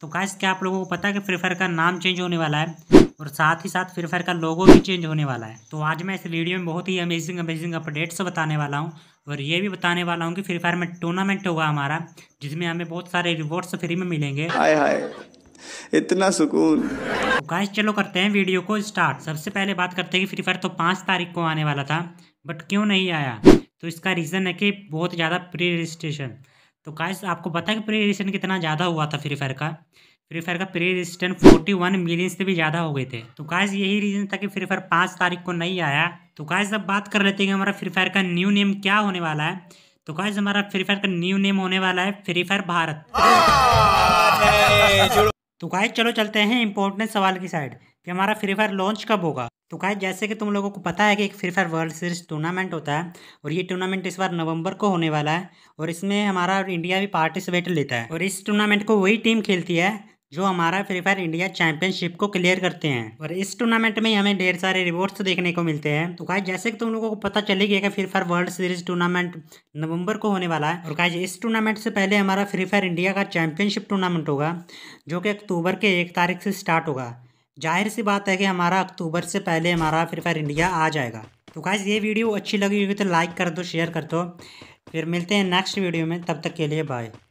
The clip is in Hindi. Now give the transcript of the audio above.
तो गाइस क्या आप लोगों को पता है कि फ्री फायर का नाम चेंज होने वाला है और साथ ही साथ फ्री फायर का लोगो भी चेंज होने वाला है तो आज मैं इस वीडियो में बहुत ही अमेजिंग अमेजिंग अपडेट्स बताने वाला हूँ और ये भी बताने वाला हूँ कि फ्री फायर में टूर्नामेंट होगा हमारा जिसमें हमें बहुत सारे रिवॉर्ड्स फ्री में मिलेंगे हाय हाय इतना सुकून तो गाइस चलो करते हैं वीडियो को स्टार्ट सबसे पहले बात करते हैं कि फ्री फायर तो पाँच तारीख को आने वाला था बट क्यों नहीं आया तो इसका रीज़न है कि बहुत ज़्यादा प्री रजिस्ट्रेशन तो गाइस आपको पता है कि प्री रजिस्ट्रेशन कितना ज़्यादा हुआ था फ्री फायर का फ्री फायर का pre registration forty one million से भी ज़्यादा हो गए थे तो गाइस यही रीज़न था कि फ्री फायर पाँच तारीख को नहीं आया तो गाइस अब बात कर लेते हैं कि हमारा फ्री फायर का न्यू नेम क्या होने वाला है तो गाइस हमारा फ्री फायर का न्यू नेम होने वाला है फ्री फायर भारत ah! तो गाइस चलो चलते हैं इम्पोर्टेंट सवाल की साइड कि हमारा फ्री फायर लॉन्च कब होगा तो कहा जैसे कि तुम लोगों को पता है कि एक Free Fire World Series tournament होता है और ये टूर्नामेंट इस बार नवंबर को होने वाला है और इसमें हमारा इंडिया भी पार्टिसिपेट लेता है और इस टूर्नामेंट को वही टीम खेलती है जो हमारा फ्री फायर इंडिया चैंपियनशिप को क्लियर करते हैं और इस टूर्नामेंट में हमें ढेर सारे रिवॉर्ड्स देखने को मिलते हैं तो कहा जैसे कि तुम लोगों को पता चली गया कि Free Fire World Series tournament नवंबर को होने वाला है और कहा इस टूर्नामेंट से पहले हमारा फ्री फायर इंडिया का चैंपियनशिप टूर्नामेंट होगा जो कि अक्टूबर के एक तारीख से स्टार्ट होगा जाहिर सी बात है कि हमारा अक्टूबर से पहले हमारा फ्री फायर इंडिया आ जाएगा तो खास ये वीडियो अच्छी लगी होगी तो लाइक कर दो शेयर कर दो फिर मिलते हैं नेक्स्ट वीडियो में तब तक के लिए बाय